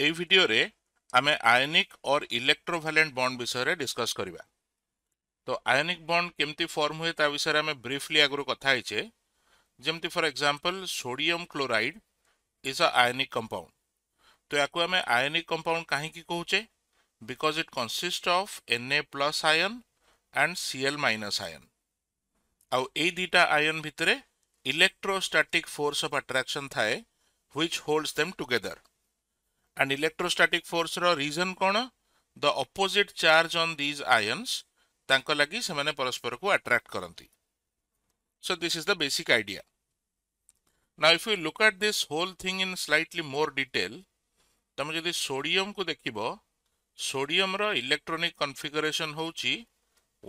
Video आम ionic और इलेक्ट्रोभालांट बंड विषय डिस्कस करवा तो आयोनिक बंड केमती फर्म हुए विषय आम ब्रीफली आगु कथे जमी for example sodium chloride is a ionic compound तो या आयोनिक कंपाउंड कहीं कहचे because it consist of N A plus ion and C minus ion आउ यहीटा आयन भितर इलेक्ट्रोस्टाटिक फोर्स अफ आट्राक्शन थाए which holds them together and electrostatic force reason कौन the opposite charge on these ions लगी से परस्पर को attract करती so this is the basic idea ना if you look at this whole thing in slightly more detail तुम जब sodium को देख सोडियम इलेक्ट्रोनिक कनफिगरेसन हूँ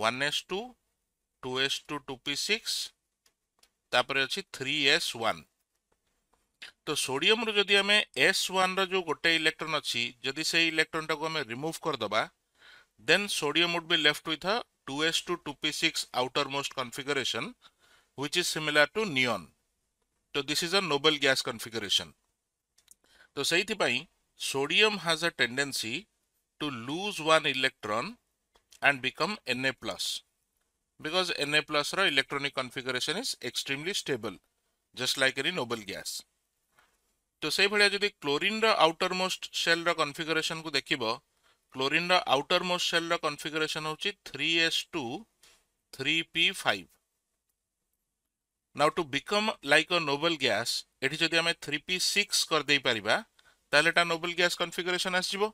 one S two two S two two P six अच्छी three S वा तो sodium रु जब आम एस वन रो गोटे इलेक्ट्रोन अच्छी जदि से इलेक्ट्रोन टाक आम रिमुव करदे then sodium would be left with two S two two P six outermost configuration हुई इज सिमिलार टू नियन तो this is a noble gas configuration तो से sodium has a tendency to lose one electron and become N A plus because N A plus electronic electronic is extremely stable just like in noble gas তো ସେଇଭଳିଆ ଯଦି କ୍ଲୋରିନ୍ର outermost ସେଲ୍ର କନଫିଗରେସନ୍କୁ ଦେଖିବ କ୍ଲୋରିନ୍ର outermost ସେଲ୍ର configuration ହେଉଛି three S two three P five now to become like a noble gas ଏଠି ଯଦି ଆମେ ଥ୍ରୀ ପି ସିକ୍ସ କରିଦେଇପାରିବା ତାହେଲେ ଏଟା ନୋବେଲ୍ ଗ୍ୟାସ୍ କନଫିଗରେସନ୍ ଆସିଯିବ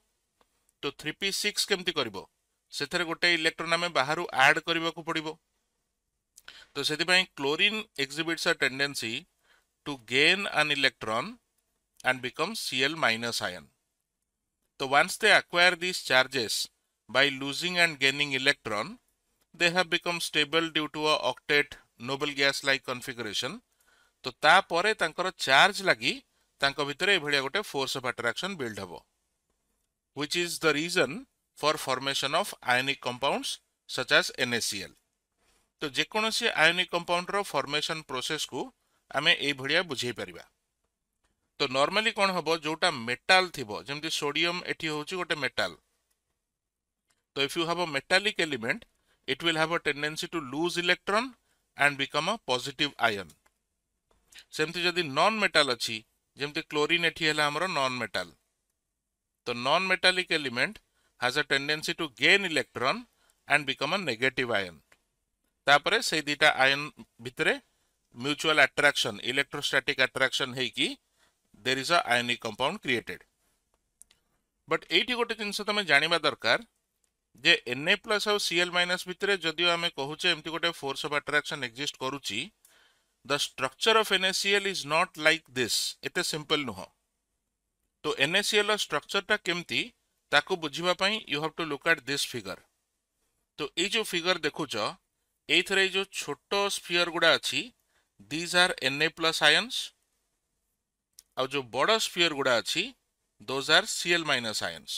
ତ ଥ୍ରୀ ପି ସିକ୍ସ କେମିତି କରିବ ସେଥିରେ ଗୋଟେ ଇଲେକ୍ଟ୍ରନ୍ ଆମେ ବାହାରୁ ଆଡ୍ କରିବାକୁ ପଡ଼ିବ ତ ସେଥିପାଇଁ chlorine exhibits a tendency to gain an electron and becomes Cl minus ion. So once they acquire these charges by losing and gaining electron, they have become stable due to a octet noble gas like configuration. तो ताପରେ तांकर charge लगी तांक भितर एभलिया गोटे force of attraction build हबो which is the reason for formation of ionic compounds such as NaCl तो जेकोसी आयोनिक कंपाउंड रो फॉर्मेशन प्रोसेस को आमे एभलिया बुझे परिबा ତ ନର୍ମାଲି କ'ଣ ହେବ ଯେଉଁଟା ମେଟାଲ ଥିବ ଯେମିତି ସୋଡ଼ିୟମ ଏଠି ହେଉଛି ଗୋଟେ ମେଟାଲ ତ if you have a metallic element it will have a tendency to lose electron and become a positive ion ସେମିତି ଯଦି ନନ୍ ମେଟାଲ ଅଛି ଯେମିତି କ୍ଲୋରିନ୍ ଏଠି ହେଲା ଆମର ନନ୍ ମେଟାଲ ତ non metallic element has a tendency to gain electron and become a negative ion ତାପରେ ସେଇ ଦୁଇଟା ଆୟନ୍ ଭିତରେ ମ୍ୟୁଚୁଆଲ୍ ଆଟ୍ରାକ୍ସନ୍ ଇଲେକ୍ଟ୍ରୋଷ୍ଟାଟିକ୍ ଆଟ୍ରାକ୍ସନ୍ ହେଇକି there is ionic compound created but ये गोटे जिनस तुम जाना दरकार जे एन ए प्लस आउ सीएल माइनस भितर जदि आम कहे एम गोटे फोर्स अफ आट्राक्शन एक्जिस्ट करूची the structure N L is not like this simple नुह तो NaCl स्ट्रक्चर टा केमती ताको you have to look at this figure तो ये जो फिगर देखुच ये जो छोट स्फीयर गुड़ा अच्छी दिज आर प्लस आयन्स आ जो बड़ स्पीयर गुड़ा अच्छी those are C L minus ions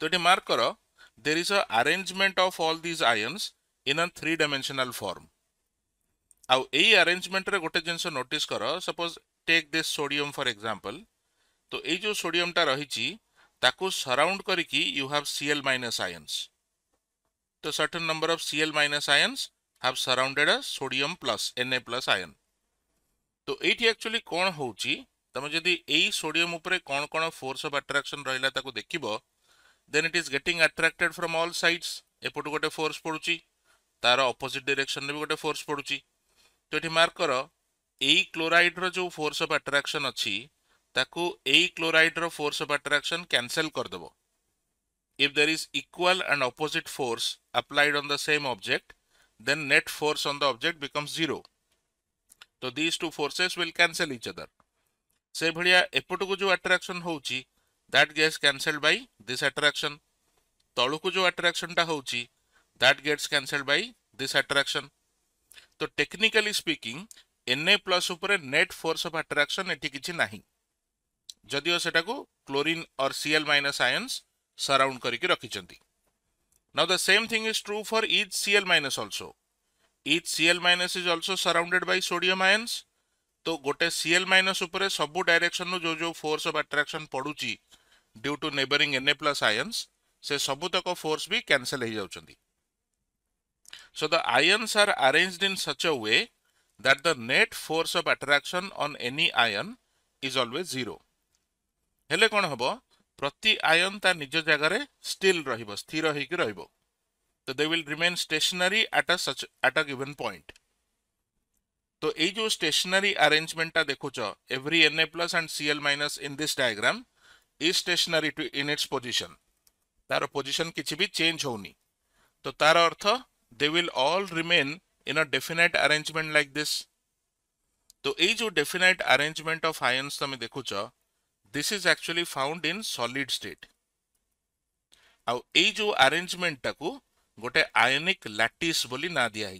तो ये मार्क कर there is a of all these ions in a three dimensional form आउ यही आरेजमेंट रोटे जिनस नोट कर suppose take this sodium for example तो ये जो टा रही सराउंड करी you have C minus ions तो certain number of C minus ions have surrounded a sodium plus N A plus ion तो ये एक्चुअली कौन हो तुम जब जदि योडियम कौन कौन फोर्स अफ आट्राक्शन रहा देख then it is getting attracted from all sides एपट गोटे फोर्स पड़ू तार अपोजिट डिरेक्शन भी गोटे फोर्स पड़ू तो ये मार्क कर यही क्लोरइड्र जो फोर्स अफ आट्राक्शन अच्छी क्लोरइड्र फोर्स अफ आट्राक्शन क्यासल करदेव if there is equal and opposite force applied on the same object then net force on the object becomes zero तो these two forces will cancel each other से भाया एपट को जो attraction हो that gets cancelled by this attraction तल को जो आट्राक्शन टा हो that gets cancelled by this attraction तो technically speaking N A plus net force of attraction ये किसी ना जदिव से क्लोरीन और सीएल माइनस आयन्स सराउंड कर रखिंट now the same thing is true for each CL minus also each CL minus is also surrounded by sodium ions তো গোটে CL minus উপরে সব ডাইরেকশন যে যে ফোর্স অফ আট্রাকশন পড়ুছি due to neighbouring N A plus ions সে সবুতক force বি ক্যানসেল হয়ে যাচ্ছেন so the ions are arrange in such a way that the net force of attraction on any ion is always zero হলে কম হব প্রতি আয়ন তা নিজ জায়গায় স্টিল রহব স্থির হয়ে রহব তো দে উইল রিমেন স্টেসনারি আট আট অ গিভেন পয়েন্ট तो ये जो स्टेशनरी आरेजमेंटा देखुच every N A plus and C L minus in this diagram is stationary to in its position तार पोजिशन किसी भी चेंज होनी तो तार अर्थ they will all remain in a definite arrangement like this तो ये जो डेफिनेट आरेजमेंट अफ आयन्स तुम देखुच this is actually found in solid state आई जो आरेजमेंटा को गोटे आयोनिक लैटिस बोली ना दिया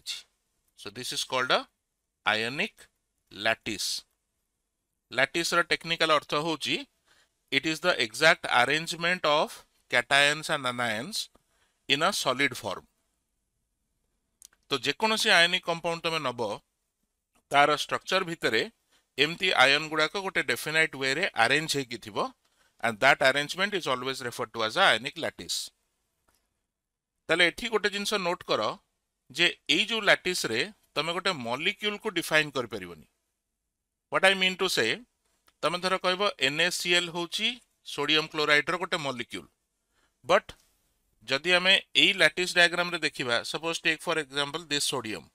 सो this is called a ionic lattice lattice ର ଟେକ୍ନିକାଲ ଅର୍ଥ ହେଉଛି it is the exact arrangement of cations and anions in a solid form ତ ଯେକୌଣସି ଆୟନିକ କମ୍ପାଉଣ୍ଡ ତମେ ନେବ ତାର ଷ୍ଟ୍ରକ୍ଚର ଭିତରେ ଏମିତି ଆୟନ ଗୁଡ଼ାକ ଗୋଟେ ଡେଫିନାଇଟ୍ ୱେରେ ଆରେଞ୍ଜ ହେଇକି ଥିବ and that arrangement is always refer to as ionic lattice ତାହେଲେ ଏଠି ଗୋଟେ ଜିନିଷ ନୋଟ୍ କର ଯେ ଏଇ ଯେଉଁ ଲାଟିସ୍ରେ तुम गोटे मलिक्यूल को डिफाइन कर पार्वन what I mean to say तुम धर कह एन एस सी एल हूँ सोडियम क्लोराइड्र गोटे मलिक्यूल बट जदि आम याटिस डायग्राम देखा suppose take for example this sodium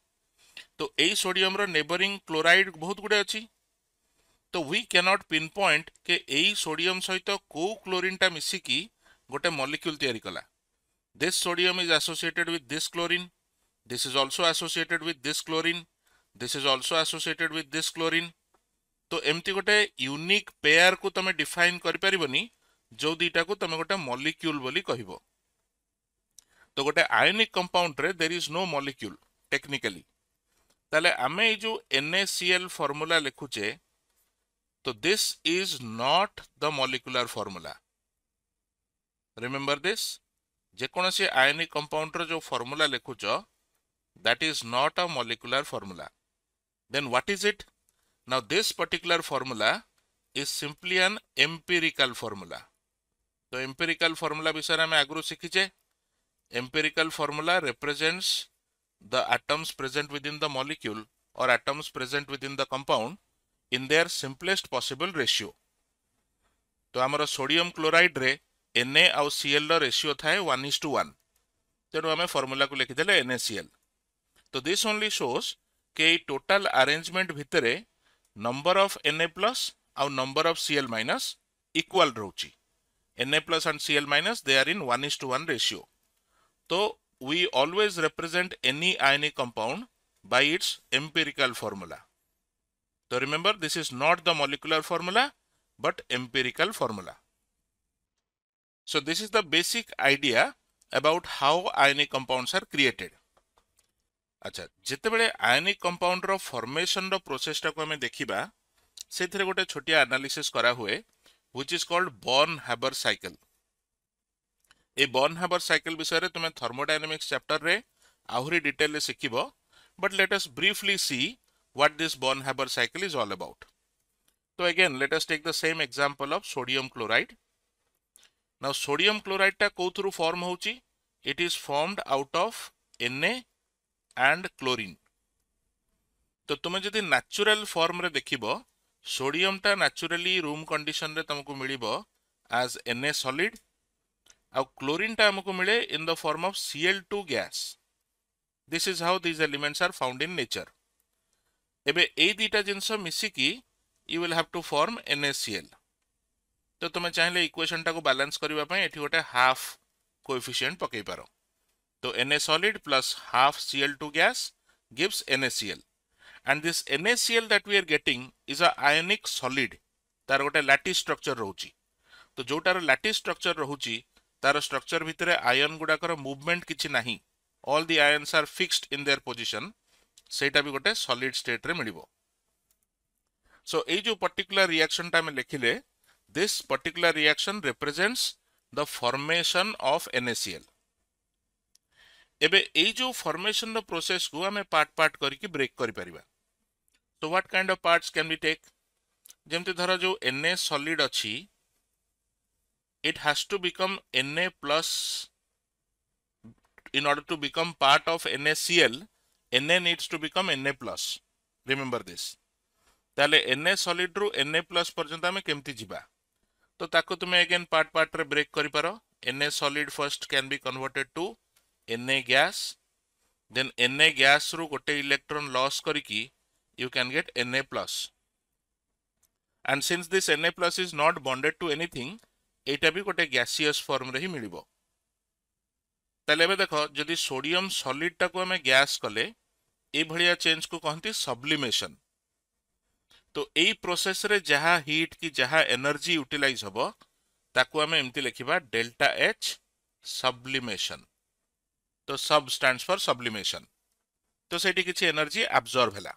तो यही सोडियम नेबरिंग क्लोराइड बहुत गुड़े अच्छी तो वी कैनट पिन पॉइंट के यही सोडियम सहित कौ टा मिसिकी गोटे मलिक्यूल कला this sodium is associated with this chlorine this is also associated with this chlorine this is also associated with this chlorine तो एमती गोटे यूनिक पेयर को तुम डिफाइन करपरबनी जो को तुम गोटे मलिक्यूल बोली कह तो गोटे आयोनिक कंपाउंड रे there is no molecule technically ताले आम ये जो एल फर्मूला लिखुचे तो this is not the molecular formula remember this जेकोसी आयोनिक कंपाउंड रो फर्मूला लिखुच That is not a molecular formula. Then what is it? Now this particular formula is simply an empirical formula. So empirical formula বিষয়ে আমি আগ্রু শিখিছে empirical formula represents the atoms present within the molecule or atoms present within the compound in their simplest possible ratio. to आमर sodium chloride re Na au Cl रो ratio थाए 1:1 तेणु हमें formula को लिखिदेले NaCl So this only shows કે એ total arrangement ଭିତରେ number number of Na+ plus number of Cl- CL minus equal ରହୁଛି N A plus they are in one are to one ratio. So we always represent any ionic compound by its empirical formula. So remember this is not the molecular formula but empirical formula. So this is the basic idea about how ionic compounds are created. अच्छा जितेबाला ionic compound रमेसन रोसेसटा को आम देखा से गोटे छोटिया analysis कराए हुई is called Born Haber cycle ए बर्न हाबर सैकेल विषय में तुम्हें थर्मोडायनामिक्स चैप्टर में आहरी डिटेल शिख but let's briefly see what this Born Haber cycle is all about तो again let's take the same example of sodium chloride ना sodium क्लोरइडटा कौ थ्रु फर्म होट is formed out of N A and chlorine तो तुम्हें जदि नाचुराल form देख टा नाचुराली रूम कंडीशन रे तुमको मिल एज एन ए सलीड आ्लोरीनटा आमको मिले in the form of C L two gas this is how these elements are found in nature एवं यही दुटा जिनस मिसिकी will have to form N A C L तो तुम्हें चाहिए इक्वेसनटा को बालान्स करने गोटे हाफ कोएफिशियंट पकई पार So Na solid plus half Cl2 gas gives NaCl. And this NaCl that we are getting is a ionic solid. तार गोटे lattice structure रहुची. तो जो तार lattice structure रहुची, तार structure भीतरे ion गुड़ा कर movement किछी नहीं. All the ions are fixed in their position. सेटा भी गोटे solid state रे मिलिबो. So, ए जो particular reaction time लेखिले, this particular reaction represents the formation of NaCl. एबे ए जो फॉर्मेशन रो प्रोसेस को हमें पार्ट पार्ट करके ब्रेक करि परबा so what kind of parts can be take जेमते धरा जो एनए सॉलिड अछि it has to become NA plus in order to become part of NACL NA needs to become NA plus remember this ताले NA solid रु NA plus पर्यंत हमें केमति जिबा तो ताको तुम्हें अगेन पार्ट पार्ट रे ब्रेक करि परो NA solid first can be converted to Na gas, then Na gas ru gote electron loss kariki, you can get Na plus. And since this Na plus is not bonded to anything, ଏଇଟା ବି ଗୋଟେ gaseous ଫର୍ମରେ ହିଁ ମିଳିବ ତାହେଲେ ଏବେ ଦେଖ ଯଦି sodium ସଲିଡ଼ଟାକୁ ଆମେ ଗ୍ୟାସ୍ କଲେ ଏଇଭଳିଆ ଚେଞ୍ଜକୁ କହନ୍ତି ସବ୍ଲିମେସନ୍ ତ ଏଇ ପ୍ରୋସେସ୍ରେ ଯାହା ହିଟ୍ କି ଯାହା ଏନର୍ଜି ୟୁଟିଲାଇଜ୍ ହେବ ତାକୁ ଆମେ ଏମିତି ଲେଖିବା ଡେଲ୍ଟା ଏଚ୍ ସବ୍ଲିମେସନ୍ तो सब स्टैंड फर सब्लिमेसन तो सही किसी एनर्जी आबजर्व है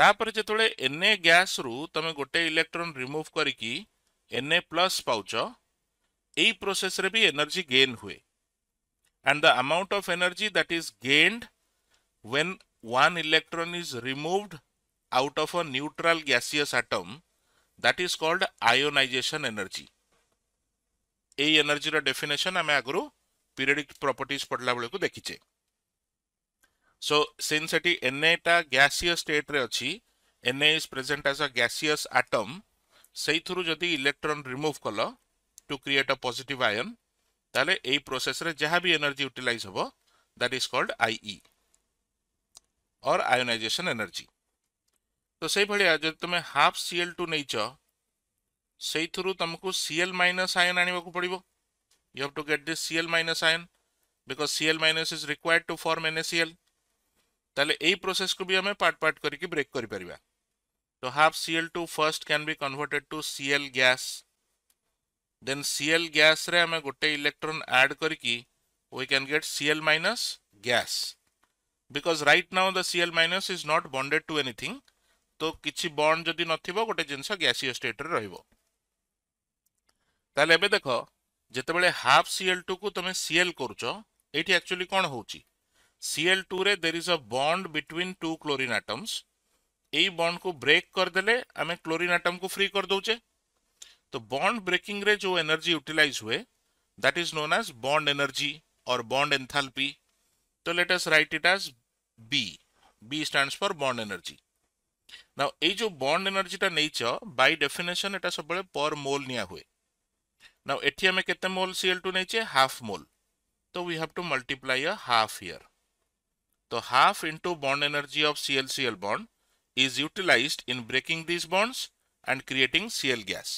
तापर जो एन ए गैस रु तुम गोटे इलेक्ट्रोन रिमुव करी एन ए प्लस पाच योसेस भी एनर्जी गेन हुए and the amount of energy that is gained when one electron is removed out of all gaseous atom that is called ionisation energy energy definition आम आगु periodic properties पढ़ला बेलू देखीचे so scene से एनएटा गैसीय state रे अच्छी NA is present as a गैसीय atom से जदि इलेक्ट्रॉन रिमूव कल to create a positive ion तेल यही प्रोसेस रे जहाँ भी एनर्जी यूटिलाइज हम दैट इज कॉल्ड आईई और आयोनइजेसन एनर्जी तो से भाया जब तुम हाफ सीएल टू नहींच से तुमको सीएल माइनस आयन आने को पड़ो you have to get this Cl minus ion because Cl minus is required to form NaCl তাহলে এই প্রসেস কু বি আমি পার্ট পার্ট করিকি ব্রেক করি পারিবা তো half Cl2 first can be converted to Cl gas then Cl gas রে আমি গোটে ইলেকট্রন অ্যাড করিকি we can get Cl minus gas because right now the Cl minus is not bonded to anything তো কিছু bond যদি নথিব গোটে জিনিস গ্যাসীয় স্টেটরে রহিব তাহলে এবে দেখো जितेबाला हाफ सीएल टू को तुम सीएल करचुअली कौन हो CL two there is a bond between two chlorine atoms यही बंड को ब्रेक करदे आम क्लोरीन आटम को फ्री कर करदे तो बंड ब्रेकिंग रे जो एनर्जी यूटिलाइज हुए that is known as bond energy और बंड एंथाल्पी तो let us write it as B B stands for bond energy ना ये जो बंड एनर्जीटा नहींच बाई डेफिनेसन यहाँ सब पर मोल निया हुए नाउ एटी आम के मोल सी एल टू नहींचे हाफ मोल तो we have to multiply a half here तो half into bond energy of C L C L bond is utilized in breaking these bonds and creating C L gas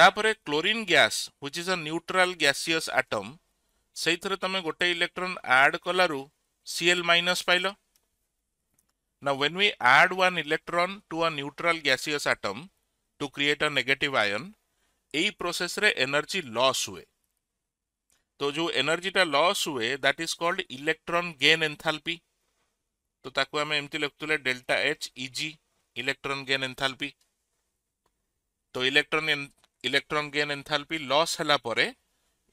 तापर chlorine gas which is a neutral gaseous atom से तुम गोटे electron add कलु C L minus पाइल ना when we add one electron to a neutral gaseous atom to create a negative ion यही process रे energy loss हुए तो जो एनर्जी टा लॉस हुए that is called electron gain enthalpy तो ताको हमें एमती लिखतुले delta H EG electron gain enthalpy तो electron electron gain enthalpy loss हला परे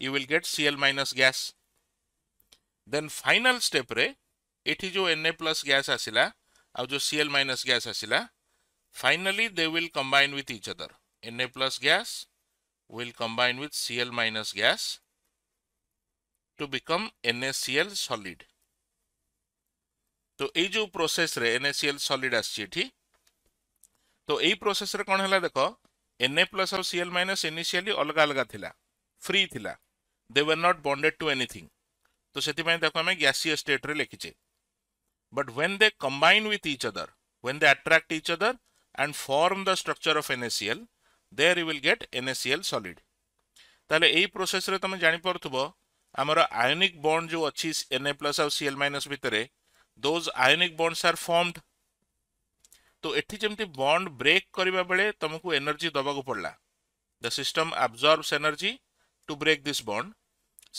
you will get Cl- gas then final step रे एठी जो प्लस गैस आसिला आ जो माइनस गैस आसिला finally they will combine with each other plus gas will combine with Cl minus gas to become NaCl solid. तो ଏଇ process रे NaCl solid ଆସିଛି ଏଠି ତ ଏଇ ପ୍ରୋସେସରେ କ'ଣ ହେଲା ଦେଖ Na plus और Cl minus initially अलग ଅଲଗା ଅଲଗା ଥିଲା ଫ୍ରି ଥିଲା they were not bonded to anything ତ ସେଥିପାଇଁ ତାକୁ ଆମେ ଗ୍ୟାସିୟସ୍ ଷ୍ଟେଟ୍ରେ ଲେଖିଛେ but when they combine with each other, when they attract each other and form the structure of NaCl, there you will get NaCl solid ताले एई process तुम जानि परथबो हमर आयोनिक बंड जो अच्छी एन ए प्लस आ सीएल माइनस भितर those ionic bonds are formed तो ये जेमति बॉन्ड ब्रेक करबा बेले तुमको एनर्जी दबा को पड़ला the system absorbs energy to break this bond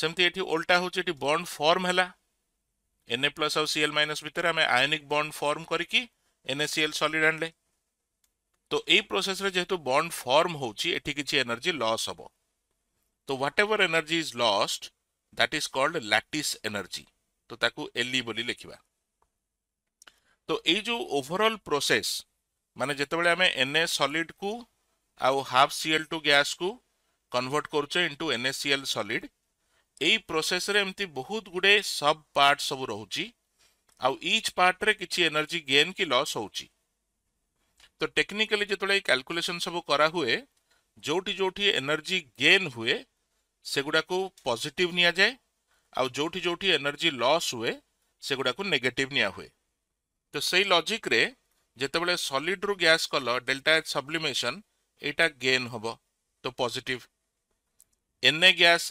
सेमती एथि उल्टा होछि एथि बॉन्ड फॉर्म हला एनए प्लस आ सीएल माइनस भितरे हमें आयोनिक बॉन्ड फॉर्म करकी एनएसएल सलीड आनले तो ये प्रोसेस रे जेहेतु बंड फर्म होनर्जी लस हे तो whatever energy is lost that is called lattice energy तो एलई e बोली लिखा तो ये ओभरअल प्रोसेस मान जो आम एन ए सलीड को आउ हाफ सी टू गैस को कनभर्ट कर into N A C L solid यही बहुत गुड़े सब पार्ट सब रोच पार्ट्रे कि एनर्जी गेन कि लस हो तो टेक्निकली जो क्याकुलेसन सब करा हुए जो जो एनर्जी गेन हुए सेगुड़ाक पजिट नि जाए जो जो एनर्जी लस हुए से सेगुड़ाक नेगेटिव निया हुए तो से लजिक्रे जब सलीड रु गैस कल डेल्टा एच सब्लिमेसन यटा गेन हम तो एन ए गैस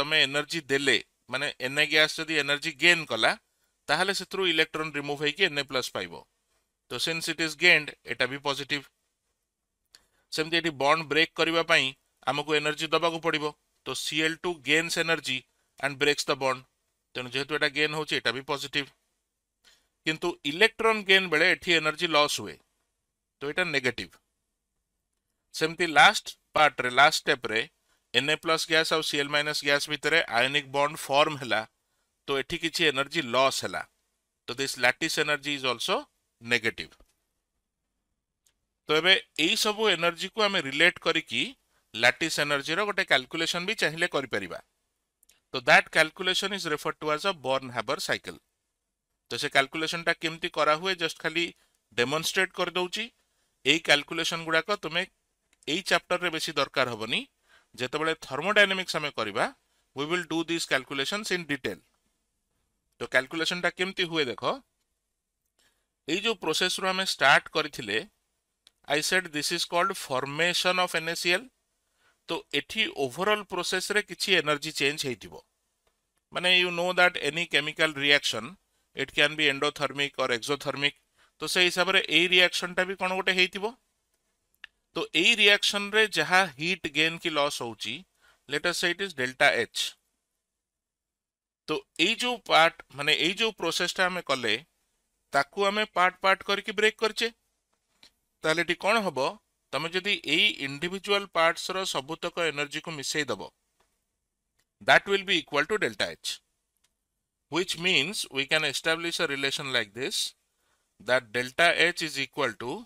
तुम एनर्जी देले एन ए गैस जदि एनर्जी गेन कला तालोल से इलेक्ट्रोन रिमुव होने प्लस पाइब तो सिंस इट इज गेन्ड एटा भी पजिटिव सेमती ये बंड ब्रेक करने आमको एनर्जी दवाक पड़ो तो C L two gains energy and breaks the bond तेणु जेहेतु एटा गेन होटा भी पजिट किंतु इलेक्ट्रोन गेन बेले एठी एनर्जी लॉस हुए तो यहाँ नेगेटिव सेमती लास्ट पार्ट रे लास्ट स्टेप रे एन ए प्लस गैस आउ सी एल माइनस गैस भितर आयोनिक बंड फर्म है तो ये किसी एनर्जी लॉस है तो this lattice energy is also negative ତ ଏବେ ଏଇସବୁ ଏନର୍ଜିକୁ ଆମେ ରିଲେଟ୍ କରିକି ଲାଟିସ୍ ଏନର୍ଜିର ଗୋଟେ କ୍ୟାଲକୁଲେସନ୍ ବି ଚାହିଁଲେ କରିପାରିବା ତ that calculation is refer to as a Born ହାବର cycle ତ ସେ କ୍ୟାଲକୁଲେସନ୍ଟା କେମିତି କରାହୁଏ ଜଷ୍ଟ ଖାଲି ଡେମନଷ୍ଟ୍ରେଟ୍ କରିଦେଉଛି ଏଇ କ୍ୟାଲକୁଲେସନ୍ ଗୁଡ଼ାକ ତୁମେ ଏଇ ଚାପ୍ଟରରେ ବେଶୀ ଦରକାର ହେବନି ଯେତେବେଳେ ଥର୍ମୋଡାଇନାମିକ୍ସ ଆମେ କରିବା we will do this calculations in detail ତ କ୍ୟାଲକୁଲେସନ୍ଟା କେମିତି ହୁଏ ଦେଖ जो प्रोसेस रु आम स्टार्ट करें I said this is called formation of NaCl तो ये ओवरऑल प्रोसेस रे किसी एनर्जी चेंज हो माने you know that any chemical reaction it can be endothermic or exothermic तो से हिसाब से यही रिएक्शन टा भी कौन गोटे हो तो यही रिएक्शन रे जहाँ हीट गेन की लॉस होट से इट इज डेल्टा एच तो ये जो पार्ट माने ये जो प्रोसेसटा आम कले ताकू पार्ट पार्ट करके ब्रेक करचे ताले ये कौन हम तुम जदि यजुआल पार्टसर सबुतक एनर्जी को मिसेद that will be equal to delta H which means we can establish a relation like this that delta H is equal to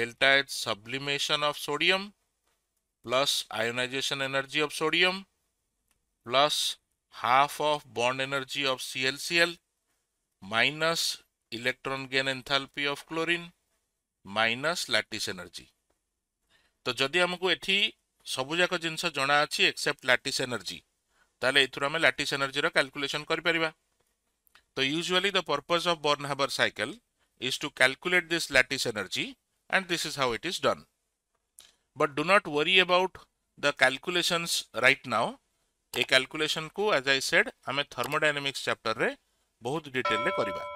delta H sublimation of sodium plus ionization energy of sodium plus half of bond energy of CL CL minus electron gain enthalpy of chlorine minus lattice energy तो जदि आमको ये सबुजाक जिन जना अच्छी accept lattice energy तेल एथर आम lattice energy calculation कर तो usually the purpose of Born Haber cycle is to calculate this lattice energy and this is how it is done but do not worry about the calculations right now ए calculation को as I said आम thermodynamics chapter में बहुत detail करवा